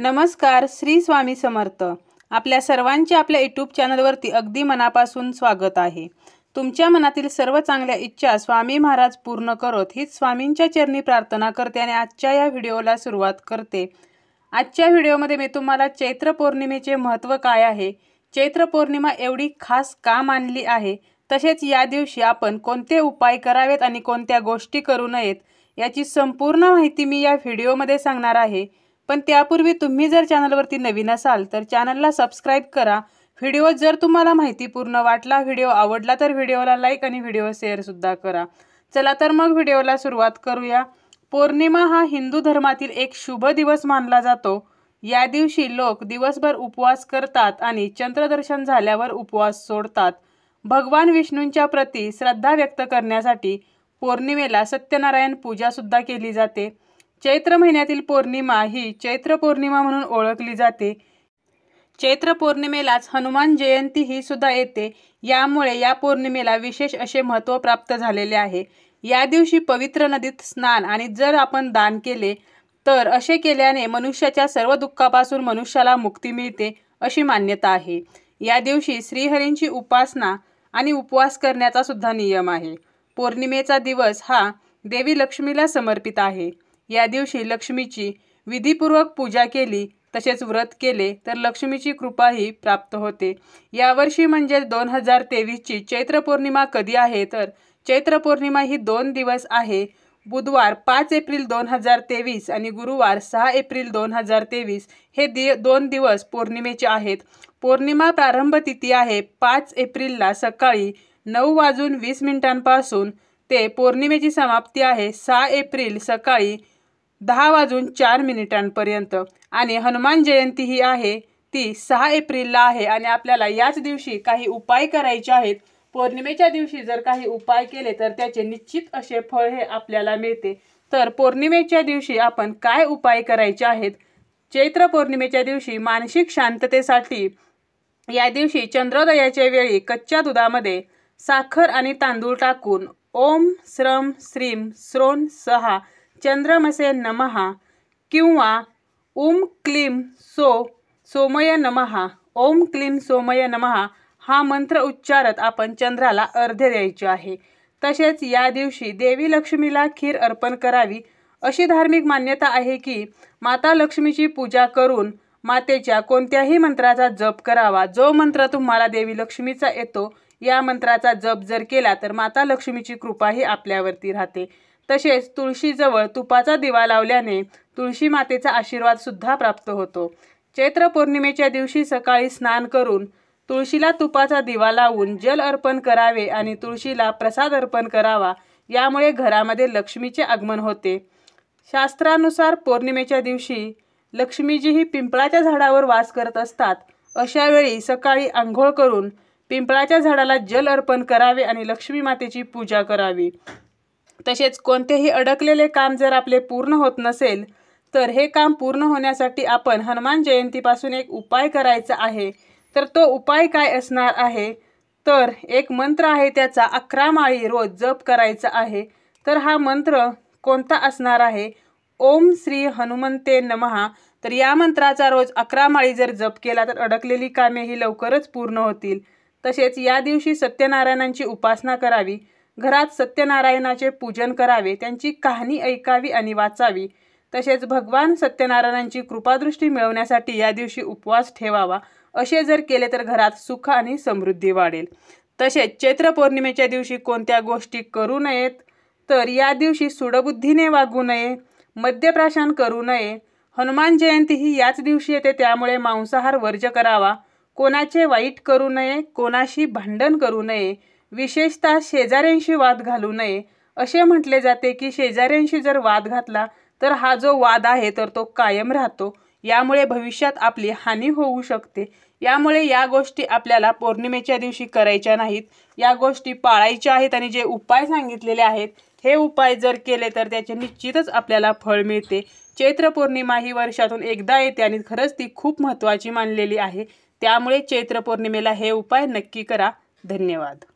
नमस्कार श्री स्वामी समर्थ आपल्या सर्वांचे आपल्या यूट्यूब चॅनलवरती अगदी मनापासून स्वागत आहे तुमच्या मनातील सर्व चांगल्या इच्छा स्वामी महाराज पूर्ण करत हीच स्वामींच्या चरणी प्रार्थना करते आणि आजच्या या व्हिडिओला सुरुवात करते आजच्या व्हिडिओमध्ये मी तुम्हाला चैत्र पौर्णिमेचे महत्त्व काय आहे चैत्र पौर्णिमा एवढी खास का मानली आहे तसेच या दिवशी आपण कोणते उपाय करावेत आणि कोणत्या गोष्टी करू नयेत याची संपूर्ण माहिती मी या व्हिडिओमध्ये सांगणार आहे पण त्यापूर्वी तुम्ही जर चॅनलवरती नवीन असाल तर चॅनलला सबस्क्राईब करा व्हिडिओ जर तुम्हाला माहितीपूर्ण वाटला व्हिडिओ आवडला तर व्हिडिओला लाईक आणि व्हिडिओ शेअरसुद्धा करा चला तर मग व्हिडिओला सुरुवात करूया पौर्णिमा हा हिंदू धर्मातील एक शुभ दिवस मानला जातो या दिवशी लोक दिवसभर उपवास करतात आणि चंद्रदर्शन झाल्यावर उपवास सोडतात भगवान विष्णूंच्या प्रती श्रद्धा व्यक्त करण्यासाठी पौर्णिमेला सत्यनारायण पूजासुद्धा केली जाते चैत्र महिन्यातील पौर्णिमा ही चैत्र पौर्णिमा म्हणून ओळखली जाते चैत्र पौर्णिमेलाच हनुमान जयंती ही सुद्धा येते यामुळे या पौर्णिमेला विशेष असे महत्त्व प्राप्त झालेले आहे या दिवशी पवित्र नदीत स्नान आणि जर आपण दान केले तर असे केल्याने मनुष्याच्या सर्व दुःखापासून मनुष्याला मुक्ती मिळते अशी मान्यता आहे या दिवशी श्रीहरींची उपासना आणि उपवास करण्याचा सुद्धा नियम आहे पौर्णिमेचा दिवस हा देवी लक्ष्मीला समर्पित आहे या दिवशी लक्ष्मीची विधीपूर्वक पूजा केली तसेच व्रत केले तर लक्ष्मीची कृपाही प्राप्त होते यावर्षी म्हणजे दोन हजार तेवीसची चैत्र पौर्णिमा कधी आहे तर चैत्र पौर्णिमा ही दोन दिवस आहे बुधवार पाच एप्रिल दोन हजार तेवीस आणि गुरुवार सहा एप्रिल दोन हजार तेवीस हे दि दोन दिवस पौर्णिमेचे आहेत पौर्णिमा प्रारंभ तिथी आहे पाच एप्रिलला सकाळी नऊ वाजून वीस मिनिटांपासून ते पौर्णिमेची समाप्ती आहे सहा एप्रिल सकाळी दहा वाजून चार मिनिटांपर्यंत आणि हनुमान जयंती ही आहे ती सहा एप्रिलला आहे आणि आपल्याला याच दिवशी काही उपाय करायचे आहेत पौर्णिमेच्या दिवशी जर काही उपाय केले तर त्याचे निश्चित असे फळ हे आपल्याला मिळते तर पौर्णिमेच्या दिवशी आपण काय उपाय करायचे आहेत चैत्र पौर्णिमेच्या दिवशी मानसिक शांततेसाठी या दिवशी चंद्रोदयाच्या वेळी कच्च्या दुधामध्ये साखर आणि तांदूळ टाकून ओम श्रम श्रीम स्रोन सहा चंद्रमसे नमहा किंवा ओम क्लीम सो सोमय नमहा ओम क्लीम सोमय नमहा हा मंत्र उच्चारत आपण चंद्राला अर्धे द्यायचे आहे तसेच या दिवशी देवी लक्ष्मीला खीर अर्पण करावी अशी धार्मिक मान्यता आहे की माता लक्ष्मीची पूजा करून मातेच्या कोणत्याही मंत्राचा जप करावा जो मंत्र तुम्हाला देवी लक्ष्मीचा येतो या मंत्राचा जप जर केला तर माता लक्ष्मीची कृपाही आपल्यावरती राहते तसेच तुळशीजवळ तुपाचा दिवा लावल्याने तुळशी मातेचा आशीर्वाद सुद्धा प्राप्त होतो चैत्र पौर्णिमेच्या दिवशी सकाळी स्नान करून तुळशीला तुपाचा दिवा लावून जल अर्पण करावे आणि तुळशीला प्रसाद अर्पण करावा यामुळे घरामध्ये लक्ष्मीचे आगमन होते शास्त्रानुसार पौर्णिमेच्या दिवशी लक्ष्मीजी ही पिंपळाच्या झाडावर वास करत असतात अशावेळी सकाळी आंघोळ करून पिंपळाच्या झाडाला जल अर्पण करावे आणि लक्ष्मी मातेची पूजा करावी तसेच कोणतेही अडकलेले काम जर आपले पूर्ण होत नसेल तर हे काम पूर्ण होण्यासाठी आपण हनुमान जयंतीपासून एक उपाय करायचा आहे तर तो उपाय काय असणार आहे तर एक मंत्र आहे त्याचा अकरा माळी रोज जप करायचा आहे तर हा मंत्र कोणता असणार आहे ओम श्री हनुमंते नमहा तर या मंत्राचा रोज अकरा माळी जर जप केला तर अडकलेली कामे ही लवकरच पूर्ण होतील तसेच या दिवशी सत्यनारायणांची उपासना करावी घरात सत्यनारायणाचे पूजन करावे त्यांची कहाणी ऐकावी आणि वाचावी तसेच भगवान सत्यनारायणांची कृपादृष्टी मिळवण्यासाठी या दिवशी उपवास ठेवावा असे जर केले तर घरात सुख आणि समृद्धी वाढेल तसेच चैत्र पौर्णिमेच्या दिवशी कोणत्या गोष्टी करू नयेत तर या दिवशी सुडबुद्धीने वागू नये मद्यप्राशन करू नये हनुमान जयंती ही याच दिवशी येते त्यामुळे मांसाहार वर्ज करावा कोणाचे वाईट करू नये कोणाशी भांडण करू नये विशेषतः शेजाऱ्यांशी वाद घालू नये असे म्हटले जाते की शेजाऱ्यांशी जर वाद घातला तर हा जो वाद आहे तर तो कायम राहतो यामुळे भविष्यात आपली हानी होऊ शकते यामुळे या गोष्टी आपल्याला पौर्णिमेच्या दिवशी करायच्या नाहीत या गोष्टी पाळायच्या आहेत आणि जे उपाय सांगितलेले आहेत हे उपाय जर केले तर त्याचे निश्चितच आपल्याला फळ मिळते चैत्र पौर्णिमा ही वर्षातून एकदा येते आणि खरंच ती खूप महत्त्वाची मानलेली आहे त्यामुळे चैत्र पौर्णिमेला हे उपाय नक्की करा धन्यवाद